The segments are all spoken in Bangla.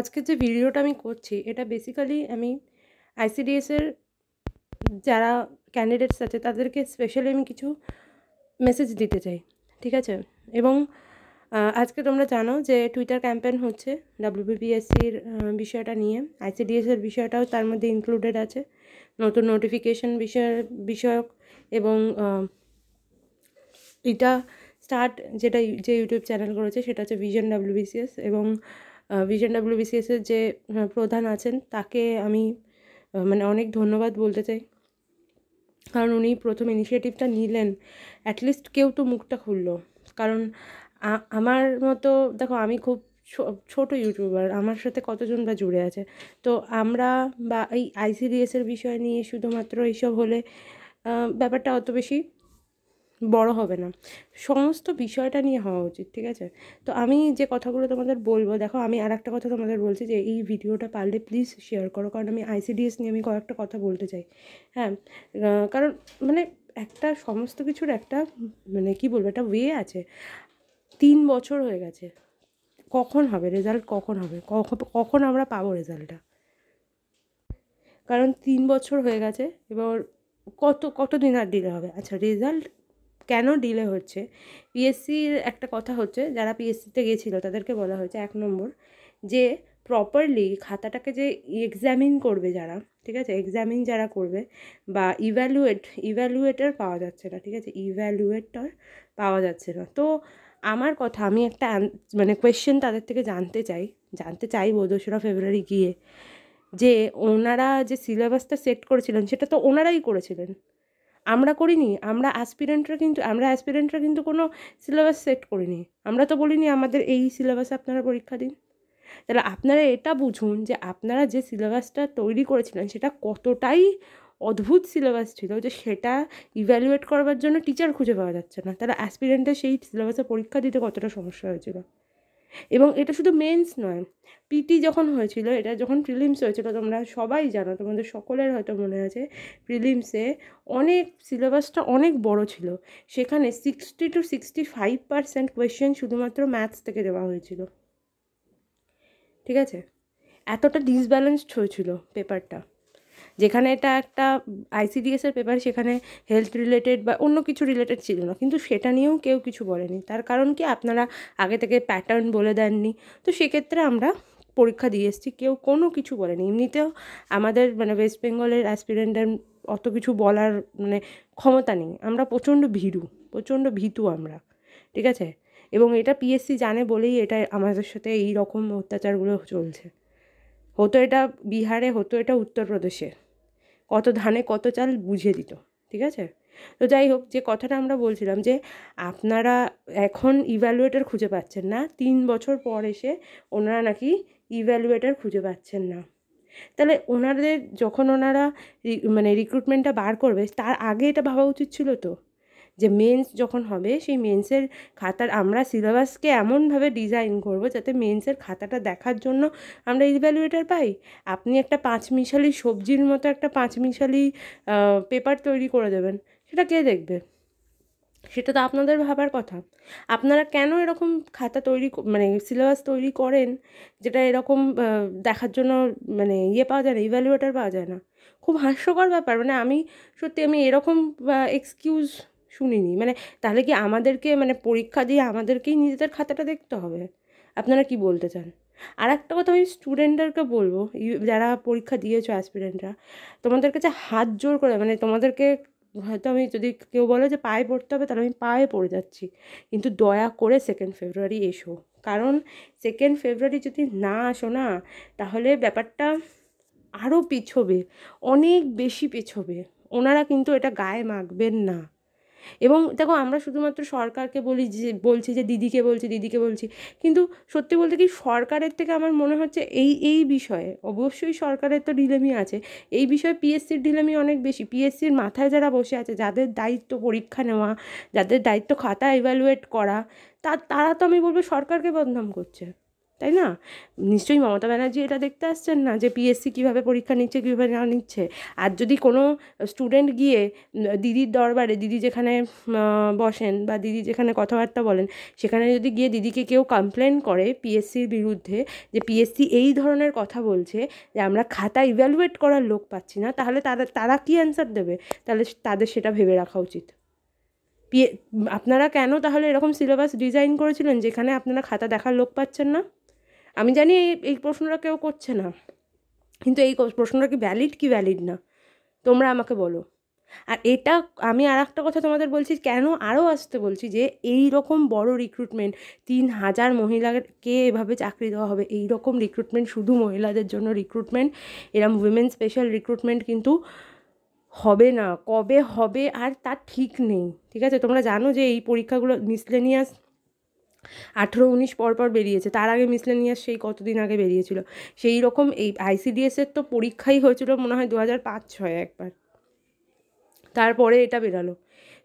আজকে যে ভিডিওটা আমি করছি এটা বেসিক্যালি আমি আইসিডিএসের যারা ক্যান্ডিডেটস আছে তাদেরকে স্পেশালি আমি কিছু মেসেজ দিতে চাই ঠিক আছে এবং আজকে তোমরা জানো যে টুইটার ক্যাম্পেন হচ্ছে ডাব্লিউবিপিএসসির বিষয়টা নিয়ে আইসিডিএসের বিষয়টাও তার মধ্যে ইনক্লুডেড আছে নতুন নোটিফিকেশন বিষয় বিষয়ক এবং এটা স্টার্ট যেটা যে ইউটিউব চ্যানেল করেছে সেটা হচ্ছে ভিজন ডাব্লিউবিসিএস এবং ভিশন বিসিএসের যে প্রধান আছেন তাকে আমি মানে অনেক ধন্যবাদ বলতে চাই কারণ উনি প্রথম ইনিশিয়েটিভটা নিলেন অ্যাটলিস্ট কেউ তো মুখটা খুললো কারণ আমার মতো দেখো আমি খুব ছোট ইউটিউবার আমার সাথে কতজন বা জুড়ে আছে তো আমরা বা এই আইসিডিএসের বিষয় নিয়ে শুধুমাত্র এইসব হলে ব্যাপারটা অত বেশি বড় হবে না সমস্ত বিষয়টা নিয়ে হওয়া উচিত ঠিক আছে তো আমি যে কথাগুলো তোমাদের বলবো দেখো আমি আর একটা কথা তোমাদের বলছি যে এই ভিডিওটা পারলে প্লিজ শেয়ার করো কারণ আমি আইসিডিএস নিয়ে আমি কয়েকটা কথা বলতে চাই হ্যাঁ কারণ মানে একটা সমস্ত কিছুর একটা মানে কি বলবো একটা ওয়ে আছে তিন বছর হয়ে গেছে কখন হবে রেজাল্ট কখন হবে কখন আমরা পাবো রেজাল্টটা কারণ তিন বছর হয়ে গেছে এবার কত কত দিন আর দিতে হবে আচ্ছা রেজাল্ট কেন ডিলে হচ্ছে পিএসসির একটা কথা হচ্ছে যারা পিএসসিতে গিয়েছিলো তাদেরকে বলা হয়েছে এক নম্বর যে প্রপারলি খাতাটাকে যে এক্সামিন করবে যারা ঠিক আছে এক্সামিন যারা করবে বা ইভ্যালুয়েট ইভ্যালুয়েটার পাওয়া যাচ্ছে না ঠিক আছে ইভ্যালুয়েটার পাওয়া যাচ্ছে না তো আমার কথা আমি একটা মানে কোয়েশ্চেন তাদের থেকে জানতে চাই জানতে চাইবো দোসরা ফেব্রুয়ারি গিয়ে যে ওনারা যে সিলেবাসটা সেট করেছিলেন সেটা তো ওনারাই করেছিলেন আমরা করিনি আমরা অ্যাসপিরেন্টরা কিন্তু আমরা অ্যাসপিরেন্টরা কিন্তু কোনো সিলেবাস সেট করিনি আমরা তো বলিনি আমাদের এই সিলেবাসে আপনারা পরীক্ষা দিন তাহলে আপনারা এটা বুঝুন যে আপনারা যে সিলেবাসটা তৈরি করেছিলেন সেটা কতটাই অদ্ভুত সিলেবাস ছিল যে সেটা ইভ্যালুয়েট করবার জন্য টিচার খুঁজে পাওয়া যাচ্ছে না তারা অ্যাসপিরেন্টের সেই সিলেবাসে পরীক্ষা দিতে কতটা সমস্যা হয়েছিল এবং এটা শুধু মেন্স নয় পিটি যখন হয়েছিল এটা যখন প্রিলিমস হয়েছিল তোমরা সবাই জানো তোমাদের সকলের হয়তো মনে আছে প্রিলিমসে অনেক সিলেবাসটা অনেক বড় ছিল সেখানে sixty two sixty five percent question শুধুমাত্র ম্যাথস থেকে দেওয়া হয়েছিল ঠিক আছে এতটা ডিসব্যালেন্সড হয়েছিল পেপারটা যেখানে এটা একটা আইসিডিএসের পেপার সেখানে হেলথ রিলেটেড বা অন্য কিছু রিলেটেড ছিল না কিন্তু সেটা নিয়েও কেউ কিছু বলেনি তার কারণ কি আপনারা আগে থেকে প্যাটার্ন বলে দেননি তো সেক্ষেত্রে আমরা পরীক্ষা দিয়ে এসেছি কেউ কোনো কিছু বলেনি এমনিতেও আমাদের মানে ওয়েস্ট বেঙ্গলের অ্যাসপিরেন্টের অত কিছু বলার মানে ক্ষমতা নেই আমরা প্রচণ্ড ভীরু প্রচণ্ড ভীতু আমরা ঠিক আছে এবং এটা পিএসসি জানে বলেই এটা আমাদের সাথে এই রকম অত্যাচারগুলো চলছে হতো এটা বিহারে হতো এটা উত্তরপ্রদেশে কত ধানে কত চাল বুঝিয়ে দিত ঠিক আছে তো যাই হোক যে কথাটা আমরা বলছিলাম যে আপনারা এখন ইভ্যালুয়েটার খুঁজে পাচ্ছেন না তিন বছর পর এসে ওনারা নাকি ইভ্যালুয়েটার খুঁজে পাচ্ছেন না তাহলে ওনাদের যখন ওনারা মানে রিক্রুটমেন্টটা বার করবে তার আগে এটা ভাবা উচিত ছিল তো যে মেন্স যখন হবে সেই মেন্সের খাতার আমরা সিলেবাসকে এমনভাবে ডিজাইন করব যাতে মেন্সের খাতাটা দেখার জন্য আমরা ইভ্যালুয়েটার পাই আপনি একটা পাঁচ মিশালি সবজির মতো একটা পাঁচ মিশালি পেপার তৈরি করে দেবেন সেটা কে দেখবে সেটা তো আপনাদের ভাবার কথা আপনারা কেন এরকম খাতা তৈরি মানে সিলেবাস তৈরি করেন যেটা এরকম দেখার জন্য মানে ইয়ে পাওয়া যায় না ইভ্যালুয়েটার পাওয়া যায় না খুব হাস্যকর ব্যাপার মানে আমি সত্যি আমি এরকম এক্সকিউজ শুনিনি মানে তাহলে কি আমাদেরকে মানে পরীক্ষা দিয়ে আমাদেরকেই নিজেদের খাতাটা দেখতে হবে আপনারা কি বলতে চান আর একটা কথা আমি স্টুডেন্টদেরকে বলবো যারা পরীক্ষা দিয়েছো অ্যাসপিডেন্টরা তোমাদের কাছে হাত জোর করে মানে তোমাদেরকে হয়তো আমি যদি কেউ বলো যে পায়ে পড়তে হবে তাহলে আমি পায়ে পড়ে যাচ্ছি কিন্তু দয়া করে সেকেন্ড ফেব্রুয়ারি এসো কারণ সেকেন্ড ফেব্রুয়ারি যদি না আসো না তাহলে ব্যাপারটা আরও পিছবে অনেক বেশি পিছবে ওনারা কিন্তু এটা গায়ে মাখবেন না এবং দেখো আমরা শুধুমাত্র সরকারকে বলি যে বলছি যে দিদিকে বলছি দিদিকে বলছি কিন্তু সত্যি বলতে কি সরকারের থেকে আমার মনে হচ্ছে এই এই বিষয়ে অবশ্যই সরকারের তো ঢিলেমি আছে এই বিষয়ে পিএসসির ঢিলেমি অনেক বেশি পিএসসির মাথায় যারা বসে আছে যাদের দায়িত্ব পরীক্ষা নেওয়া যাদের দায়িত্ব খাতা ইভ্যালুয়েট করা তা তারা তো আমি বলবো সরকারকে বদনাম করছে তাই না নিশ্চয়ই মমতা ব্যানার্জি এটা দেখতে আসছেন না যে পিএসসি কীভাবে পরীক্ষা নিচ্ছে কীভাবে না নিচ্ছে আর যদি কোনো স্টুডেন্ট গিয়ে দিদির দরবারে দিদি যেখানে বসেন বা দিদি যেখানে কথাবার্তা বলেন সেখানে যদি গিয়ে দিদিকে কেউ কমপ্লেন করে পিএসসির বিরুদ্ধে যে পিএসসি এই ধরনের কথা বলছে যে আমরা খাতা ইভ্যালুয়েট করার লোক পাচ্ছি না তাহলে তারা তারা কী অ্যান্সার দেবে তাহলে তাদের সেটা ভেবে রাখা উচিত আপনারা কেন তাহলে এরকম সিলেবাস ডিজাইন করেছিলেন যেখানে আপনারা খাতা দেখার লোক পাচ্ছেন না আমি জানি এই এই প্রশ্নটা কেউ করছে না কিন্তু এই প্রশ্নটা কি ভ্যালিড কি ভ্যালিড না তোমরা আমাকে বলো আর এটা আমি আর একটা কথা তোমাদের বলছি কেন আরও আসতে বলছি যে এই রকম বড় রিক্রুটমেন্ট তিন হাজার মহিলাকে এভাবে চাকরি দেওয়া হবে এই রকম রিক্রুটমেন্ট শুধু মহিলাদের জন্য রিক্রুটমেন্ট এরম উইমেন স্পেশাল রিক্রুটমেন্ট কিন্তু হবে না কবে হবে আর তার ঠিক নেই ঠিক আছে তোমরা জানো যে এই পরীক্ষাগুলো মিসলেনিয়াস আঠেরো উনিশ পরপর বেরিয়েছে তার আগে মিসলেনিয়াস সেই কতদিন আগে বেরিয়েছিল সেই রকম এই আইসিডিএসের তো পরীক্ষাই হয়েছিল মনে হয় দু হাজার পাঁচ ছয় একবার তারপরে এটা বেরালো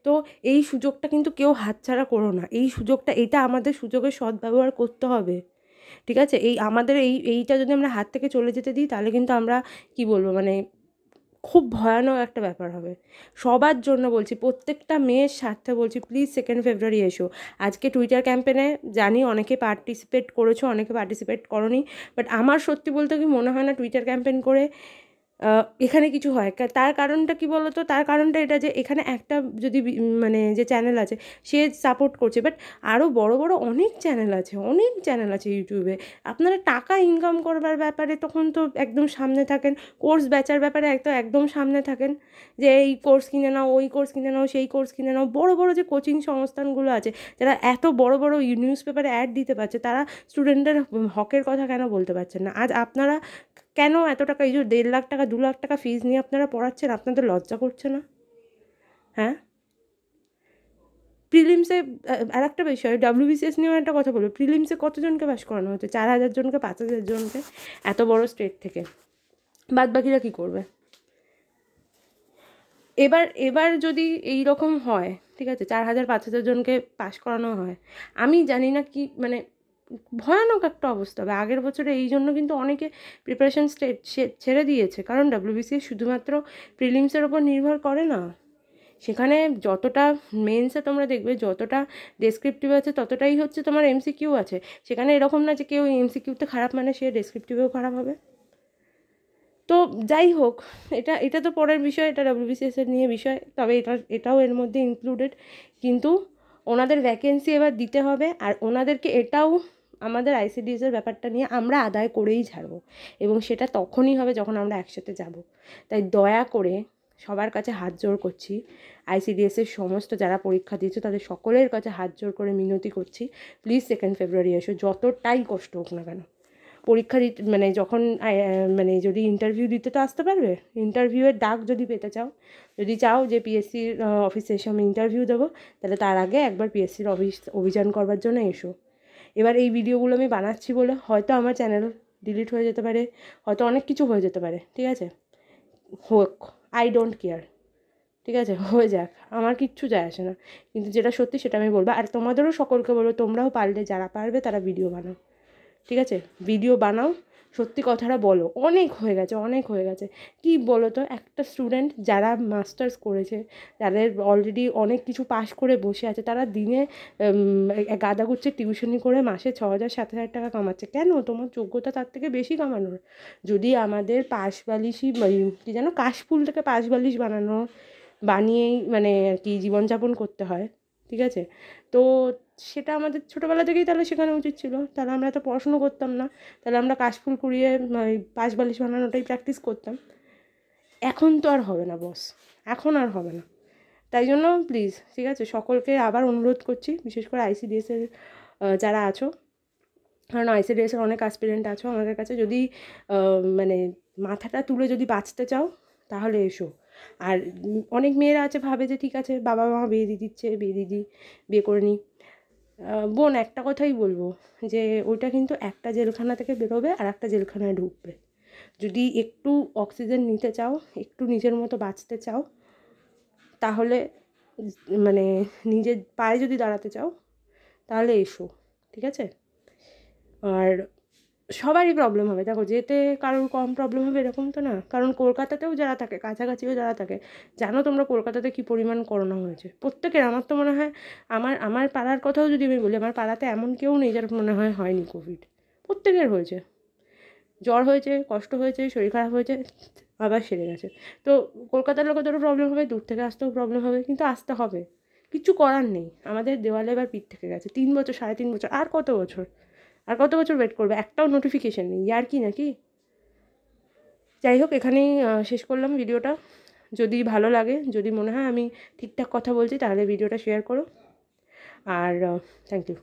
তো এই সুযোগটা কিন্তু কেউ হাতছাড়া করো না এই সুযোগটা এটা আমাদের সুযোগের সদ্ব্যবহার করতে হবে ঠিক আছে এই আমাদের এই এইটা যদি আমরা হাত থেকে চলে যেতে দিই তাহলে কিন্তু আমরা কি বলবো মানে খুব ভয়ানক একটা ব্যাপার হবে সবার জন্য বলছি প্রত্যেকটা মেয়ের স্বার্থে বলছি প্লিজ সেকেন্ড ফেব্রুয়ারি এসো আজকে টুইটার ক্যাম্পেনে জানি অনেকে পার্টিসিপেট করেছো অনেকে পার্টিসিপেট করনি বাট আমার সত্যি বলতে কি মনে হয় না টুইটার ক্যাম্পেন করে এখানে কিছু হয় তার কারণটা কি বলতো তার কারণটা এটা যে এখানে একটা যদি মানে যে চ্যানেল আছে সে সাপোর্ট করছে বাট আরও বড় বড় অনেক চ্যানেল আছে অনেক চ্যানেল আছে ইউটিউবে আপনারা টাকা ইনকাম করবার ব্যাপারে তখন তো একদম সামনে থাকেন কোর্স বেচার ব্যাপারে একদম একদম সামনে থাকেন যে এই কোর্স কিনে নাও ওই কোর্স কিনে নাও সেই কোর্স কিনে নাও বড় বড় যে কোচিং সংস্থানগুলো আছে যারা এত বড় বড় নিউজ পেপারে অ্যাড দিতে পারছে তারা স্টুডেন্টের হকের কথা কেন বলতে পারছেন না আজ আপনারা কেন এত টাকা এই যে দেড় লাখ টাকা দু লাখ টাকা ফিজ নিয়ে আপনারা পড়াচ্ছেন আপনাদের লজ্জা করছে না হ্যাঁ প্রিলিমসে আর একটা বিষয় ডাব্লিউবিসিএস নিয়েও একটা কথা বলবো প্রিলিমসে কতজনকে পাস করানো হতো চার হাজার জনকে পাঁচ হাজার জনকে এত বড় স্টেট থেকে বাদ বাকিরা কী করবে এবার এবার যদি এই রকম হয় ঠিক আছে চার হাজার পাঁচ হাজার জনকে পাস করানো হয় আমি জানি না কি মানে ভয়ানক একটা অবস্থা হবে আগের বছরে এই জন্য কিন্তু অনেকে প্রিপারেশান স্টেট ছেড়ে দিয়েছে কারণ ডাব্লিউবিসি শুধুমাত্র প্রিলিমসের ওপর নির্ভর করে না সেখানে যতটা মেন্সে তোমরা দেখবে যতটা ডেসক্রিপটিভ আছে ততটাই হচ্ছে তোমার এমসিকিউ আছে সেখানে এরকম না যে কেউ এমসিকিউতে খারাপ মানে সে ডেসক্রিপটিভেও খারাপ হবে তো যাই হোক এটা এটা তো পরের বিষয় এটা ডাব্লিউবিসিএস এর নিয়ে বিষয় তবে এটা এটাও এর মধ্যে ইনক্লুডেড কিন্তু ওনাদের ভ্যাকেন্সি এবার দিতে হবে আর ওনাদেরকে এটাও আমাদের আইসিডিএসের ব্যাপারটা নিয়ে আমরা আদায় করেই ছাড়ব এবং সেটা তখনই হবে যখন আমরা একসাথে যাব তাই দয়া করে সবার কাছে হাত জোর করছি আইসিডিএসের সমস্ত যারা পরীক্ষা দিয়েছে তাদের সকলের কাছে হাত জোর করে মিনতি করছি প্লিজ সেকেন্ড ফেব্রুয়ারি এসো যতটাই কষ্ট হোক না কেন পরীক্ষা দিতে মানে যখন মানে যদি ইন্টারভিউ দিতে তো আসতে পারবে ইন্টারভিউয়ের ডাক যদি পেতে চাও যদি চাও যে পিএসসির অফিসে এসে আমি ইন্টারভিউ দেবো তাহলে তার আগে একবার পিএসসির অফিস অভিযান করবার জন্য এসো এবার এই ভিডিওগুলো আমি বানাচ্ছি বলে হয়তো আমার চ্যানেল ডিলিট হয়ে যেতে পারে হয়তো অনেক কিছু হয়ে যেতে পারে ঠিক আছে হোক আই ডোন্ট কেয়ার ঠিক আছে হয়ে যাক আমার কিচ্ছু যায় আসে না কিন্তু যেটা সত্যি সেটা আমি বলবো আর তোমাদেরও সকলকে বলবো তোমরাও পারলে যারা পারবে তারা ভিডিও বানাও ঠিক আছে ভিডিও বানাও সত্যি কথাটা বলো অনেক হয়ে গেছে অনেক হয়ে গেছে কি বলো তো একটা স্টুডেন্ট যারা মাস্টার্স করেছে যাদের অলরেডি অনেক কিছু পাশ করে বসে আছে তারা দিনে গাদা গুচ্ছে টিউশনি করে মাসে ছ হাজার সাত হাজার টাকা কামাচ্ছে কেন তোমার যোগ্যতা তার থেকে বেশি কামানোর যদি আমাদের পাশ বালিশই মানে, কি যেন কাশফুল থেকে পাশ বালিশ বানানো বানিয়েই মানে আর কি জীবনযাপন করতে হয় ঠিক আছে তো সেটা আমাদের ছোটোবেলা থেকেই তাহলে শেখানো উচিত ছিল তাহলে আমরা তো পড়াশুনো করতাম না তাহলে আমরা কাশফুল কুড়িয়ে মানে পাশ বালিশ বানানোটাই প্র্যাকটিস করতাম এখন তো আর হবে না বস এখন আর হবে না তাই জন্য প্লিজ ঠিক আছে সকলকে আবার অনুরোধ করছি বিশেষ করে আইসিডিএসের যারা আছো কারণ আইসিডিএসের অনেক অ্যাসপিরেন্ট আছো আমাদের কাছে যদি মানে মাথাটা তুলে যদি বাঁচতে চাও তাহলে এসো আর অনেক মেয়েরা আছে ভাবে যে ঠিক আছে বাবা মা বিয়ে দিয়ে দিচ্ছে বিয়ে দিদি বিয়ে করে নিই বোন একটা কথাই বলবো যে ওইটা কিন্তু একটা জেলখানা থেকে বেরোবে আর একটা জেলখানায় ঢুকবে যদি একটু অক্সিজেন নিতে চাও একটু নিজের মতো বাঁচতে চাও তাহলে মানে নিজের পায়ে যদি দাঁড়াতে চাও তাহলে এসো ঠিক আছে আর সবারই প্রবলেম হবে দেখো যেতে কারোর কম প্রবলেম হবে এরকম তো না কারণ কলকাতাতেও যারা থাকে কাছাকাছিও যারা থাকে জানো তোমরা কলকাতাতে কী পরিমাণ করোনা হয়েছে প্রত্যেকের আমার তো মনে হয় আমার আমার পাড়ার কথাও যদি আমি বলি আমার পাড়াতে এমন কেউ নেই যার মনে হয় হয়নি কোভিড প্রত্যেকের হয়েছে জ্বর হয়েছে কষ্ট হয়েছে শরীর খারাপ হয়েছে আবার সেরে গেছে তো কলকাতার লোকেদেরও প্রবলেম হবে দূর থেকে আসতেও প্রবলেম হবে কিন্তু আসতে হবে কিছু করার নেই আমাদের দেওয়ালে এবার পিঠ থেকে গেছে তিন বছর সাড়ে তিন বছর আর কত বছর আর কত বছর ওয়েট করবে একটাও নোটিফিকেশান নেই আর কি নাকি যাই হোক এখানেই শেষ করলাম ভিডিওটা যদি ভালো লাগে যদি মনে হয় আমি ঠিকঠাক কথা বলছি তাহলে ভিডিওটা শেয়ার করো আর থ্যাংক ইউ